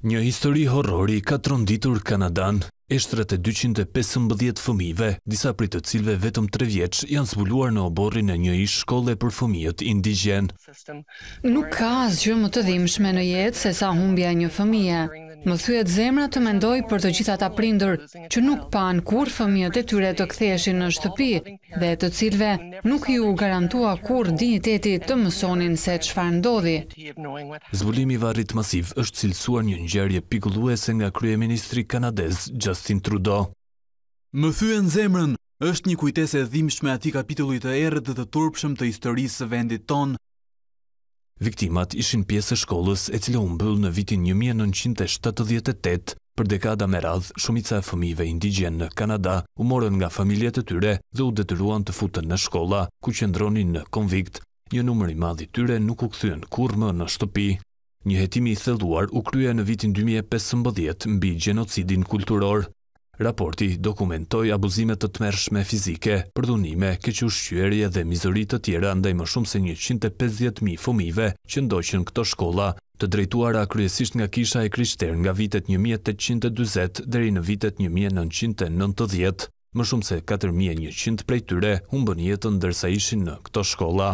Një histori horrori ka tronditur Kanadan e e 215 fëmive, disa pritë të cilve vetëm tre vjeç janë zbuluar në oborin e një ish shkolle për fëmijët indigjen. Nuk ka asgjë më të dhimshme në jetë se sa humbja një fëmija. Më thujet zemra të mendoj për të gjitha ta prindër, që nuk pan kur fëmijët e tyre të ktheshin në shtëpi dhe të cilve nuk ju garantua kur dinjiteti të mësonin se qëfar ndodhi. Zbulimi varit masiv është cilësuar një njërje pikulluese nga Krye Ministri Kanades, Justin Trudeau. Më thyen zemrën është një kujtese dhimshme ati kapitullit e erët dhe të turpshëm të historisë së vendit tonë, Viktimat ishin pjesë shkollës e cilë umbëll në vitin 1978 për dekada me radhë shumica e fëmive indigjen në Kanada u morën nga familjet e tyre dhe u detyruan të futën në shkolla ku qëndronin në konvikt. Një numëri madhi tyre nuk u këthyën kur më në shtëpi. Një jetimi i thelluar u krye në vitin 2015 mbi gjenocidin kulturor. Raporti dokumentoj abuzimet të tmershme fizike, përdunime, keqë ushqyërje dhe mizërit të tjera ndaj më shumë se 150.000 fomive që ndoqen këto shkolla, të drejtuara kryesisht nga kisha e kryshter nga vitet 1820 dheri në vitet 1990, më shumë se 4.100 prej tyre humbën jetën dërsa ishin në këto shkolla.